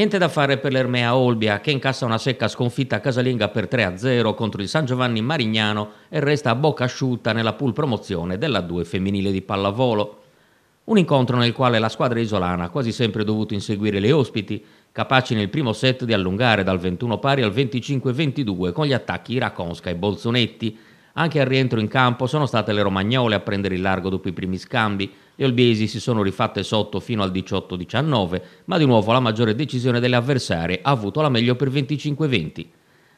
Niente da fare per l'Ermea Olbia che incassa una secca sconfitta casalinga per 3-0 contro il San Giovanni Marignano e resta a bocca asciutta nella pool promozione della 2 femminile di pallavolo. Un incontro nel quale la squadra isolana ha quasi sempre dovuto inseguire le ospiti, capaci nel primo set di allungare dal 21 pari al 25-22 con gli attacchi Iraconsca e Bolzonetti, anche al rientro in campo sono state le romagnole a prendere il largo dopo i primi scambi. Le olbiesi si sono rifatte sotto fino al 18-19, ma di nuovo la maggiore decisione delle avversarie ha avuto la meglio per 25-20.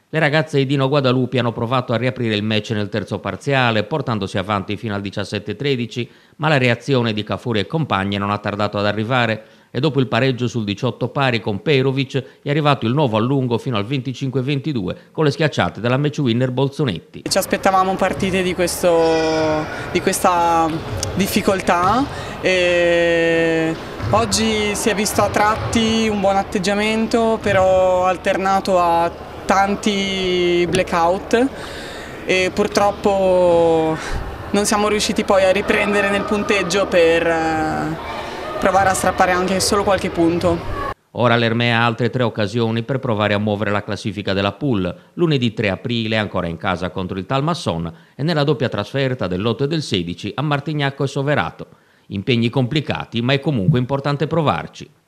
Le ragazze di Dino Guadalupe hanno provato a riaprire il match nel terzo parziale, portandosi avanti fino al 17-13, ma la reazione di Cafuri e compagni non ha tardato ad arrivare e dopo il pareggio sul 18 pari con Perovic è arrivato il nuovo allungo fino al 25-22 con le schiacciate della match winner Bolzonetti. Ci aspettavamo partite di, questo, di questa difficoltà e oggi si è visto a tratti un buon atteggiamento però alternato a tanti blackout e purtroppo non siamo riusciti poi a riprendere nel punteggio per provare a strappare anche solo qualche punto. Ora l'Ermea ha altre tre occasioni per provare a muovere la classifica della pool. Lunedì 3 aprile ancora in casa contro il Talmasson e nella doppia trasferta dell'8 e del 16 a Martignacco e Soverato. Impegni complicati, ma è comunque importante provarci.